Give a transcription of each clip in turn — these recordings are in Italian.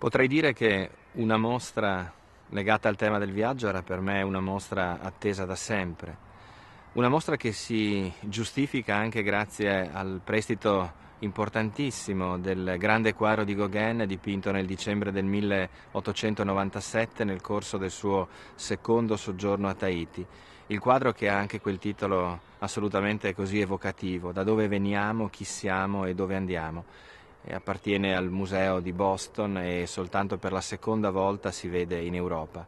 Potrei dire che una mostra legata al tema del viaggio era per me una mostra attesa da sempre. Una mostra che si giustifica anche grazie al prestito importantissimo del grande quadro di Gauguin dipinto nel dicembre del 1897 nel corso del suo secondo soggiorno a Tahiti. Il quadro che ha anche quel titolo assolutamente così evocativo, da dove veniamo, chi siamo e dove andiamo appartiene al museo di Boston e soltanto per la seconda volta si vede in Europa.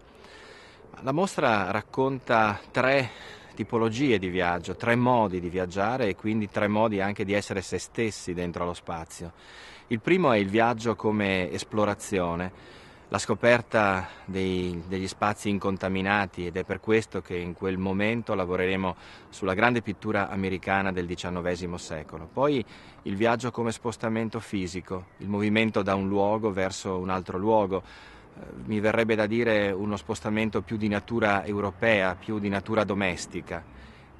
La mostra racconta tre tipologie di viaggio, tre modi di viaggiare e quindi tre modi anche di essere se stessi dentro allo spazio. Il primo è il viaggio come esplorazione la scoperta dei, degli spazi incontaminati ed è per questo che in quel momento lavoreremo sulla grande pittura americana del XIX secolo. Poi il viaggio come spostamento fisico, il movimento da un luogo verso un altro luogo, eh, mi verrebbe da dire uno spostamento più di natura europea, più di natura domestica.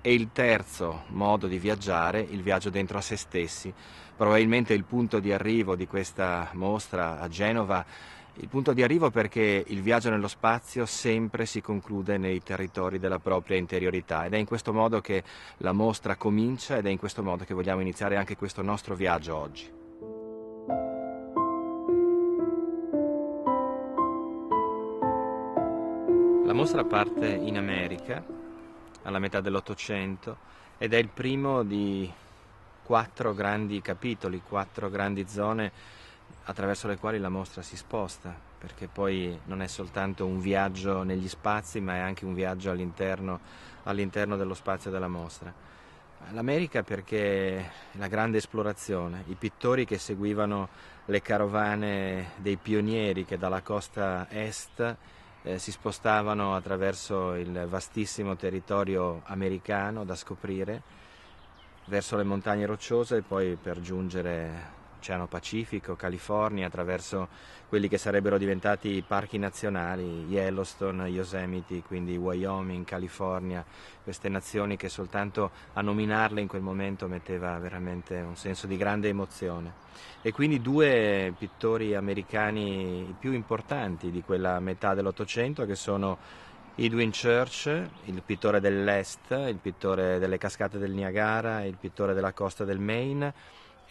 E il terzo modo di viaggiare, il viaggio dentro a se stessi. Probabilmente il punto di arrivo di questa mostra a Genova il punto di arrivo perché il viaggio nello spazio sempre si conclude nei territori della propria interiorità ed è in questo modo che la mostra comincia ed è in questo modo che vogliamo iniziare anche questo nostro viaggio oggi. La mostra parte in America alla metà dell'Ottocento ed è il primo di quattro grandi capitoli, quattro grandi zone attraverso le quali la mostra si sposta, perché poi non è soltanto un viaggio negli spazi, ma è anche un viaggio all'interno, all'interno dello spazio della mostra. L'America perché la grande esplorazione, i pittori che seguivano le carovane dei pionieri che dalla costa est eh, si spostavano attraverso il vastissimo territorio americano da scoprire, verso le montagne rocciose e poi per giungere Oceano Pacifico, California, attraverso quelli che sarebbero diventati i parchi nazionali, Yellowstone, Yosemite, quindi Wyoming, California, queste nazioni che soltanto a nominarle in quel momento metteva veramente un senso di grande emozione. E quindi due pittori americani più importanti di quella metà dell'Ottocento che sono Edwin Church, il pittore dell'Est, il pittore delle cascate del Niagara, il pittore della costa del Maine,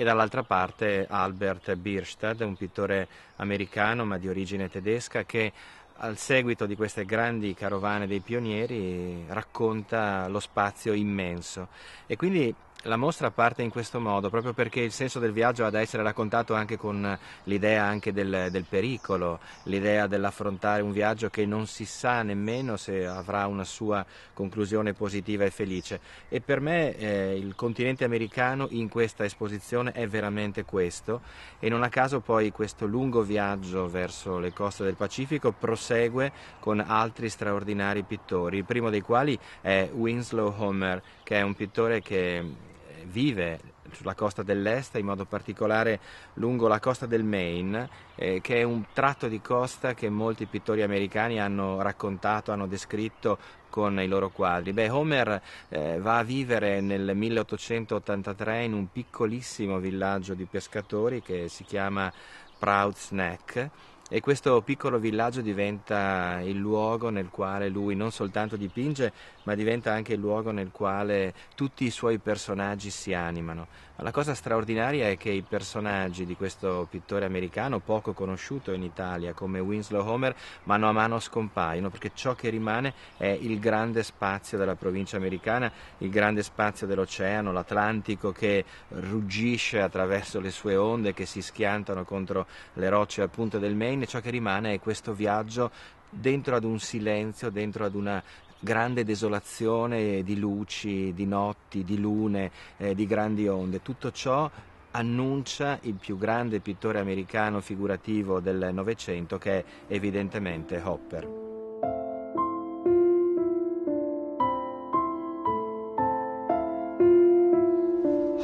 e dall'altra parte Albert Bierstadt, un pittore americano ma di origine tedesca che al seguito di queste grandi carovane dei pionieri racconta lo spazio immenso e quindi la mostra parte in questo modo, proprio perché il senso del viaggio ha da essere raccontato anche con l'idea anche del, del pericolo, l'idea dell'affrontare un viaggio che non si sa nemmeno se avrà una sua conclusione positiva e felice. E per me eh, il continente americano in questa esposizione è veramente questo e non a caso poi questo lungo viaggio verso le coste del Pacifico prosegue con altri straordinari pittori, il primo dei quali è Winslow Homer, che è un pittore che vive sulla costa dell'est, in modo particolare lungo la costa del Maine, eh, che è un tratto di costa che molti pittori americani hanno raccontato, hanno descritto con i loro quadri. Beh, Homer eh, va a vivere nel 1883 in un piccolissimo villaggio di pescatori che si chiama Proud's Neck e questo piccolo villaggio diventa il luogo nel quale lui non soltanto dipinge, ma diventa anche il luogo nel quale tutti i suoi personaggi si animano. Ma la cosa straordinaria è che i personaggi di questo pittore americano, poco conosciuto in Italia come Winslow Homer, mano a mano scompaiono, perché ciò che rimane è il grande spazio della provincia americana, il grande spazio dell'oceano, l'Atlantico che ruggisce attraverso le sue onde che si schiantano contro le rocce a punta del Maine, ciò che rimane è questo viaggio dentro ad un silenzio, dentro ad una grande desolazione di luci, di notti, di lune, eh, di grandi onde. Tutto ciò annuncia il più grande pittore americano figurativo del Novecento che è evidentemente Hopper.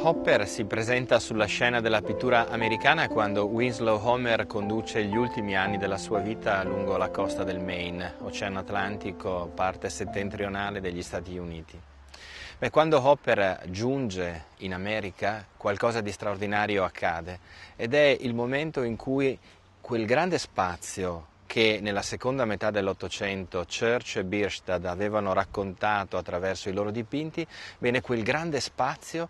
Hopper si presenta sulla scena della pittura americana quando Winslow Homer conduce gli ultimi anni della sua vita lungo la costa del Maine, Oceano Atlantico, parte settentrionale degli Stati Uniti. Beh, quando Hopper giunge in America qualcosa di straordinario accade ed è il momento in cui quel grande spazio che nella seconda metà dell'Ottocento Church e Birstad avevano raccontato attraverso i loro dipinti, bene, quel grande spazio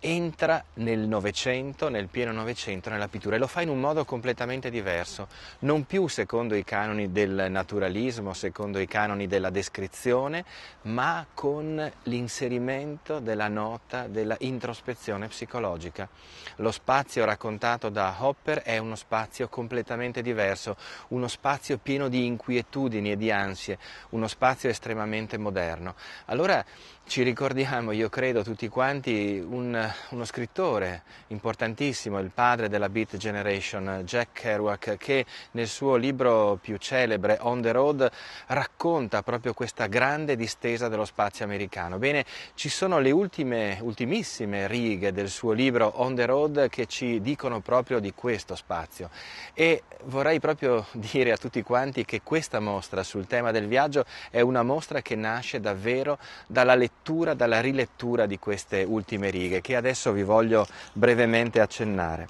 entra nel Novecento, nel pieno Novecento, nella pittura e lo fa in un modo completamente diverso, non più secondo i canoni del naturalismo, secondo i canoni della descrizione, ma con l'inserimento della nota della introspezione psicologica. Lo spazio raccontato da Hopper è uno spazio completamente diverso, uno spazio pieno di inquietudini e di ansie, uno spazio estremamente moderno. Allora ci ricordiamo, io credo, tutti quanti, un, uno scrittore importantissimo, il padre della Beat Generation, Jack Kerouac, che nel suo libro più celebre, On the Road, racconta proprio questa grande distesa dello spazio americano. Bene, ci sono le ultime, ultimissime righe del suo libro On the Road che ci dicono proprio di questo spazio. E vorrei proprio dire a tutti quanti che questa mostra sul tema del viaggio è una mostra che nasce davvero dalla lettura lettura, dalla rilettura di queste ultime righe che adesso vi voglio brevemente accennare.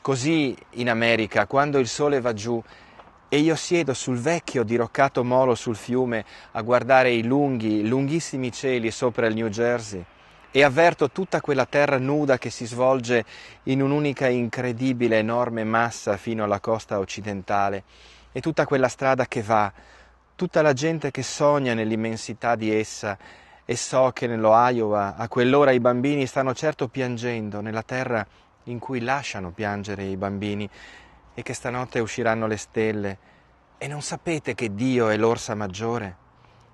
Così in America, quando il sole va giù e io siedo sul vecchio diroccato molo sul fiume a guardare i lunghi, lunghissimi cieli sopra il New Jersey e avverto tutta quella terra nuda che si svolge in un'unica incredibile enorme massa fino alla costa occidentale e tutta quella strada che va, tutta la gente che sogna nell'immensità di essa e so che nello Iowa a quell'ora i bambini stanno certo piangendo nella terra in cui lasciano piangere i bambini e che stanotte usciranno le stelle e non sapete che Dio è l'orsa maggiore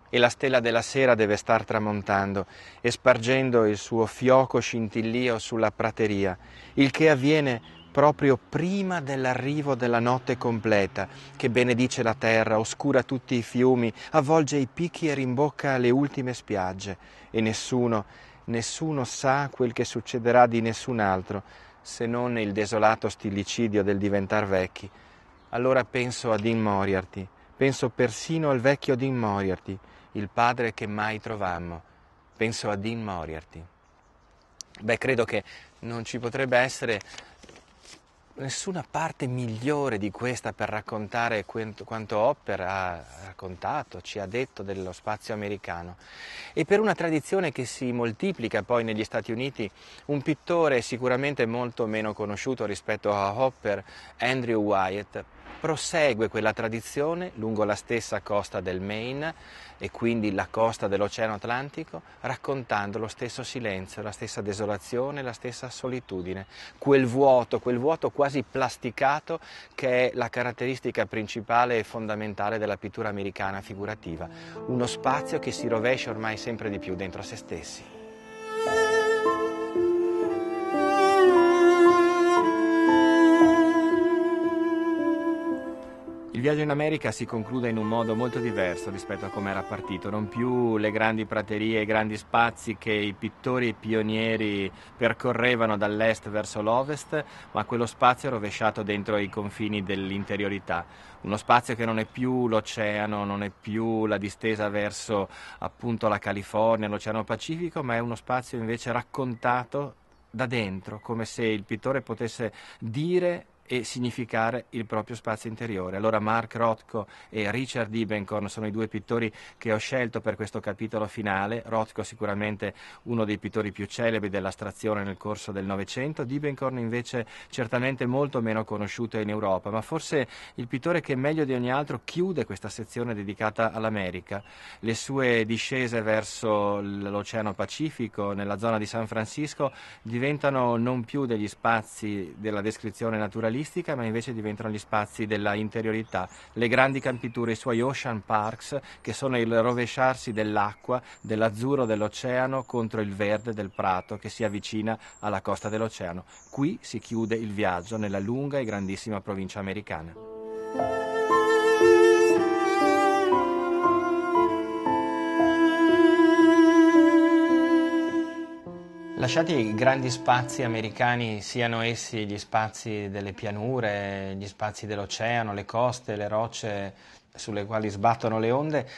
e la stella della sera deve star tramontando e spargendo il suo fioco scintillio sulla prateria, il che avviene proprio prima dell'arrivo della notte completa, che benedice la terra, oscura tutti i fiumi, avvolge i picchi e rimbocca le ultime spiagge. E nessuno, nessuno sa quel che succederà di nessun altro, se non il desolato stillicidio del diventar vecchi. Allora penso a Dean Moriarty, penso persino al vecchio Dean Moriarty, il padre che mai trovammo. Penso a Dean Moriarty. Beh, credo che non ci potrebbe essere nessuna parte migliore di questa per raccontare quanto Hopper ha raccontato, ci ha detto dello spazio americano. E per una tradizione che si moltiplica poi negli Stati Uniti, un pittore sicuramente molto meno conosciuto rispetto a Hopper, Andrew Wyatt, prosegue quella tradizione lungo la stessa costa del Maine e quindi la costa dell'Oceano Atlantico, raccontando lo stesso silenzio, la stessa desolazione, la stessa solitudine, quel vuoto, quel vuoto quasi plasticato che è la caratteristica principale e fondamentale della pittura americana figurativa, uno spazio che si rovescia ormai sempre di più dentro a se stessi. Il viaggio in America si conclude in un modo molto diverso rispetto a come era partito, non più le grandi praterie, i grandi spazi che i pittori e i pionieri percorrevano dall'est verso l'ovest, ma quello spazio rovesciato dentro i confini dell'interiorità, uno spazio che non è più l'oceano, non è più la distesa verso appunto la California, l'Oceano Pacifico, ma è uno spazio invece raccontato da dentro, come se il pittore potesse dire e significare il proprio spazio interiore. Allora Mark Rothko e Richard Diebenkorn sono i due pittori che ho scelto per questo capitolo finale. Rothko sicuramente uno dei pittori più celebri dell'astrazione nel corso del Novecento, Diebenkorn invece certamente molto meno conosciuto in Europa, ma forse il pittore che meglio di ogni altro chiude questa sezione dedicata all'America. Le sue discese verso l'Oceano Pacifico, nella zona di San Francisco, diventano non più degli spazi della descrizione naturalistica, naturalistica, ma invece diventano gli spazi della interiorità, le grandi campiture, i suoi ocean parks, che sono il rovesciarsi dell'acqua, dell'azzurro dell'oceano contro il verde del prato che si avvicina alla costa dell'oceano. Qui si chiude il viaggio nella lunga e grandissima provincia americana. Lasciati i grandi spazi americani, siano essi gli spazi delle pianure, gli spazi dell'oceano, le coste, le rocce sulle quali sbattono le onde,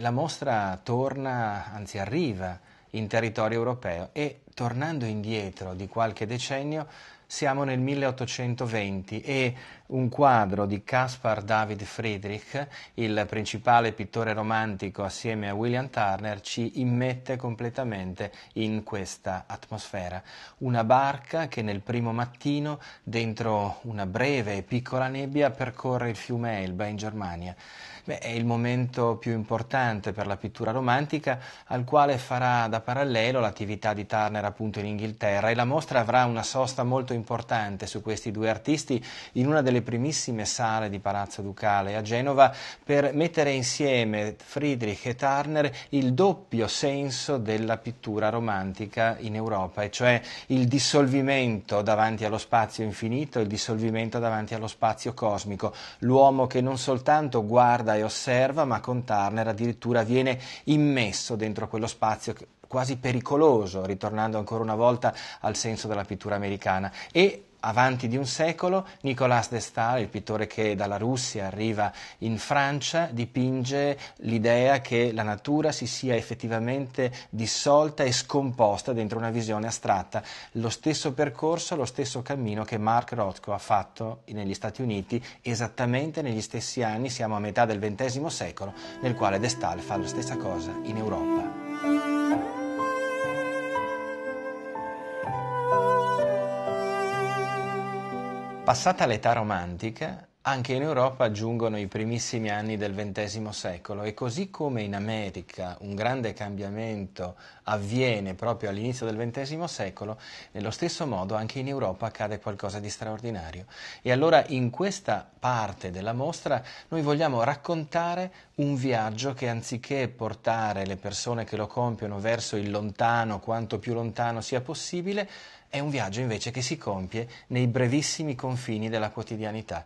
la mostra torna, anzi arriva in territorio europeo e tornando indietro di qualche decennio siamo nel 1820 e un quadro di Caspar David Friedrich, il principale pittore romantico assieme a William Turner, ci immette completamente in questa atmosfera. Una barca che nel primo mattino, dentro una breve e piccola nebbia, percorre il fiume Elba in Germania. Beh, è il momento più importante per la pittura romantica al quale farà da parallelo l'attività di Turner appunto in Inghilterra e la mostra avrà una sosta molto importante su questi due artisti in una delle primissime sale di Palazzo Ducale a Genova per mettere insieme Friedrich e Turner il doppio senso della pittura romantica in Europa e cioè il dissolvimento davanti allo spazio infinito, il dissolvimento davanti allo spazio cosmico, l'uomo che non soltanto guarda e osserva, ma con Turner addirittura viene immesso dentro quello spazio quasi pericoloso, ritornando ancora una volta al senso della pittura americana. E avanti di un secolo, Nicolas de Stael, il pittore che dalla Russia arriva in Francia, dipinge l'idea che la natura si sia effettivamente dissolta e scomposta dentro una visione astratta. Lo stesso percorso, lo stesso cammino che Mark Rothko ha fatto negli Stati Uniti esattamente negli stessi anni, siamo a metà del XX secolo, nel quale de Stael fa la stessa cosa in Europa. Passata l'età romantica, anche in Europa giungono i primissimi anni del XX secolo e così come in America un grande cambiamento avviene proprio all'inizio del XX secolo, nello stesso modo anche in Europa accade qualcosa di straordinario. E allora in questa parte della mostra noi vogliamo raccontare un viaggio che anziché portare le persone che lo compiono verso il lontano, quanto più lontano sia possibile, è un viaggio invece che si compie nei brevissimi confini della quotidianità.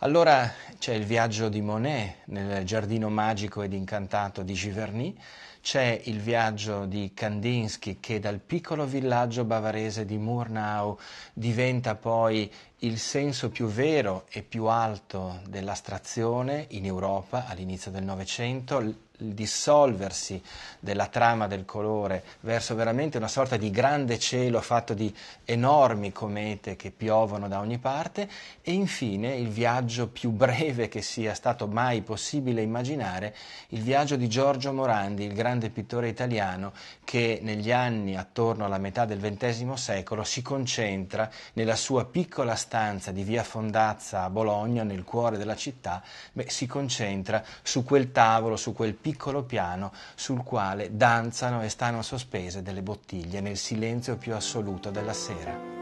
Allora c'è il viaggio di Monet nel giardino magico ed incantato di Giverny, c'è il viaggio di Kandinsky che dal piccolo villaggio bavarese di Murnau diventa poi il senso più vero e più alto dell'astrazione in Europa all'inizio del Novecento, il dissolversi della trama del colore verso veramente una sorta di grande cielo fatto di enormi comete che piovono da ogni parte e infine il viaggio più breve che sia stato mai possibile immaginare, il viaggio di Giorgio Morandi, il grande pittore italiano che negli anni attorno alla metà del XX secolo si concentra nella sua piccola stanza di via Fondazza a Bologna, nel cuore della città, beh, si concentra su quel tavolo, su quel piccolo piccolo piano sul quale danzano e stanno sospese delle bottiglie nel silenzio più assoluto della sera.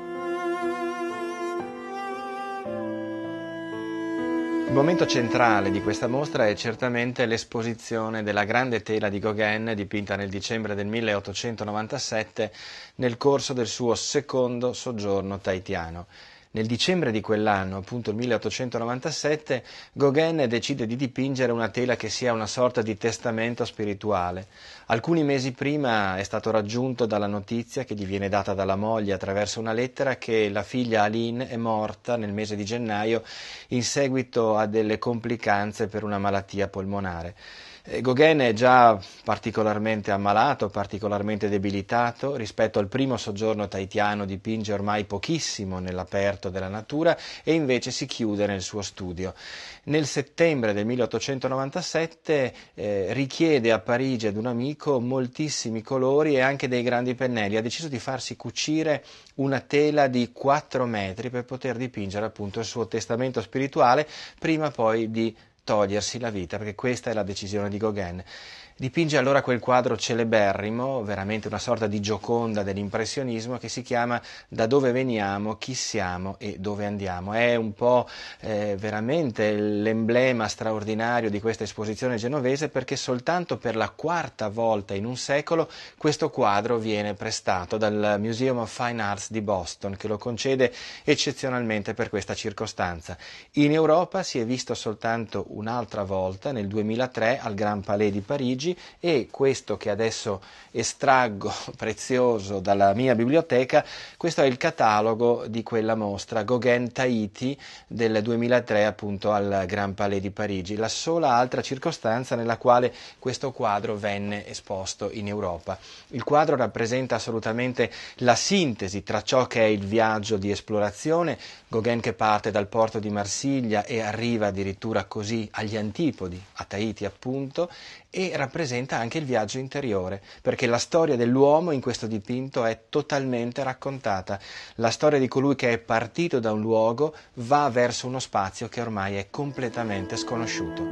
Il momento centrale di questa mostra è certamente l'esposizione della grande tela di Gauguin dipinta nel dicembre del 1897 nel corso del suo secondo soggiorno tahitiano. Nel dicembre di quell'anno, appunto il 1897, Gauguin decide di dipingere una tela che sia una sorta di testamento spirituale. Alcuni mesi prima è stato raggiunto dalla notizia che gli viene data dalla moglie attraverso una lettera che la figlia Aline è morta nel mese di gennaio in seguito a delle complicanze per una malattia polmonare. Eh, Gauguin è già particolarmente ammalato, particolarmente debilitato, rispetto al primo soggiorno taitiano dipinge ormai pochissimo nell'aperto della natura e invece si chiude nel suo studio. Nel settembre del 1897 eh, richiede a Parigi ad un amico moltissimi colori e anche dei grandi pennelli, ha deciso di farsi cucire una tela di 4 metri per poter dipingere appunto il suo testamento spirituale prima poi di togliersi la vita, perché questa è la decisione di Gauguin. Dipinge allora quel quadro celeberrimo, veramente una sorta di gioconda dell'impressionismo, che si chiama Da dove veniamo, chi siamo e dove andiamo. È un po' eh, veramente l'emblema straordinario di questa esposizione genovese perché soltanto per la quarta volta in un secolo questo quadro viene prestato dal Museum of Fine Arts di Boston, che lo concede eccezionalmente per questa circostanza. In Europa si è visto soltanto un'altra volta, nel 2003, al Gran Palais di Parigi, oggi e questo che adesso estraggo prezioso dalla mia biblioteca, questo è il catalogo di quella mostra Gauguin Tahiti del 2003 appunto al Grand Palais di Parigi, la sola altra circostanza nella quale questo quadro venne esposto in Europa. Il quadro rappresenta assolutamente la sintesi tra ciò che è il viaggio di esplorazione, Gauguin che parte dal porto di Marsiglia e arriva addirittura così agli antipodi, a Tahiti appunto, e rappresenta anche il viaggio interiore, perché la storia dell'uomo in questo dipinto è totalmente raccontata, la storia di colui che è partito da un luogo va verso uno spazio che ormai è completamente sconosciuto.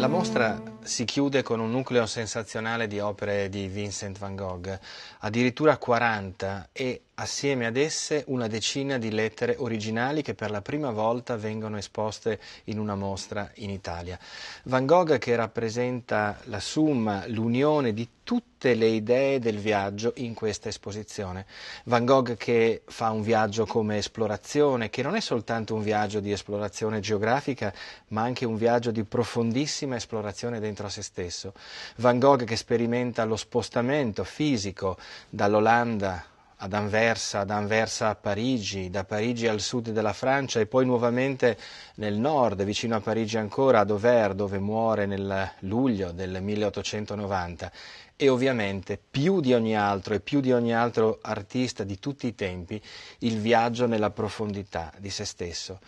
La mostra si chiude con un nucleo sensazionale di opere di Vincent van Gogh, addirittura 40 e assieme ad esse una decina di lettere originali che per la prima volta vengono esposte in una mostra in Italia. Van Gogh che rappresenta la summa, l'unione di tutte le idee del viaggio in questa esposizione. Van Gogh che fa un viaggio come esplorazione, che non è soltanto un viaggio di esplorazione geografica, ma anche un viaggio di profondissima esplorazione dentro dentro a se stesso. Van Gogh che sperimenta lo spostamento fisico dall'Olanda ad Anversa, da Anversa a Parigi, da Parigi al sud della Francia e poi nuovamente nel nord, vicino a Parigi ancora, a Dover, dove muore nel luglio del 1890. E ovviamente, più di ogni altro e più di ogni altro artista di tutti i tempi, il viaggio nella profondità di se stesso.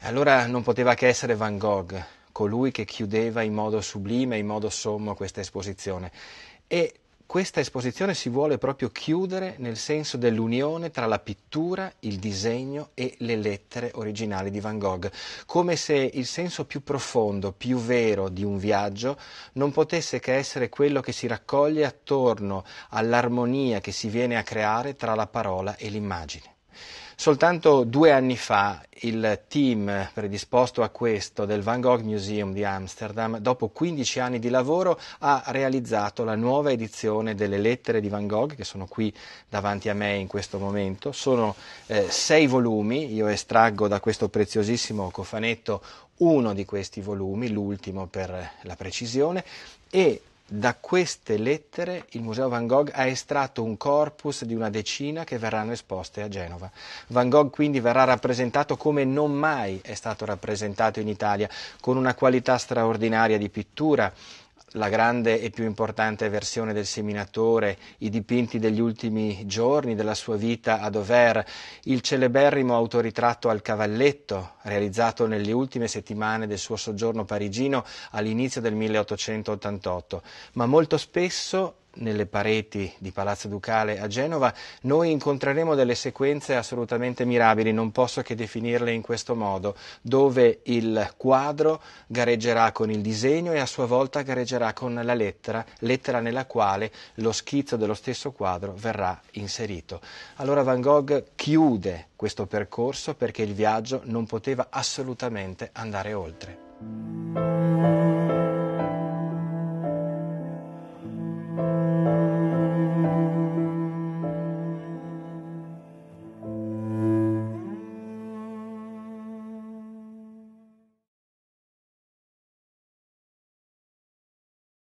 Allora non poteva che essere Van Gogh colui che chiudeva in modo sublime, in modo sommo questa esposizione. E questa esposizione si vuole proprio chiudere nel senso dell'unione tra la pittura, il disegno e le lettere originali di Van Gogh, come se il senso più profondo, più vero di un viaggio non potesse che essere quello che si raccoglie attorno all'armonia che si viene a creare tra la parola e l'immagine. Soltanto due anni fa il team predisposto a questo del Van Gogh Museum di Amsterdam, dopo 15 anni di lavoro, ha realizzato la nuova edizione delle lettere di Van Gogh, che sono qui davanti a me in questo momento. Sono eh, sei volumi, io estraggo da questo preziosissimo cofanetto uno di questi volumi, l'ultimo per la precisione, e da queste lettere il Museo Van Gogh ha estratto un corpus di una decina che verranno esposte a Genova. Van Gogh quindi verrà rappresentato come non mai è stato rappresentato in Italia, con una qualità straordinaria di pittura, la grande e più importante versione del seminatore, i dipinti degli ultimi giorni della sua vita a Dover, il celeberrimo autoritratto al cavalletto, realizzato nelle ultime settimane del suo soggiorno parigino all'inizio del 1888, ma molto spesso nelle pareti di Palazzo Ducale a Genova, noi incontreremo delle sequenze assolutamente mirabili, non posso che definirle in questo modo, dove il quadro gareggerà con il disegno e a sua volta gareggerà con la lettera, lettera nella quale lo schizzo dello stesso quadro verrà inserito. Allora Van Gogh chiude questo percorso perché il viaggio non poteva assolutamente andare oltre.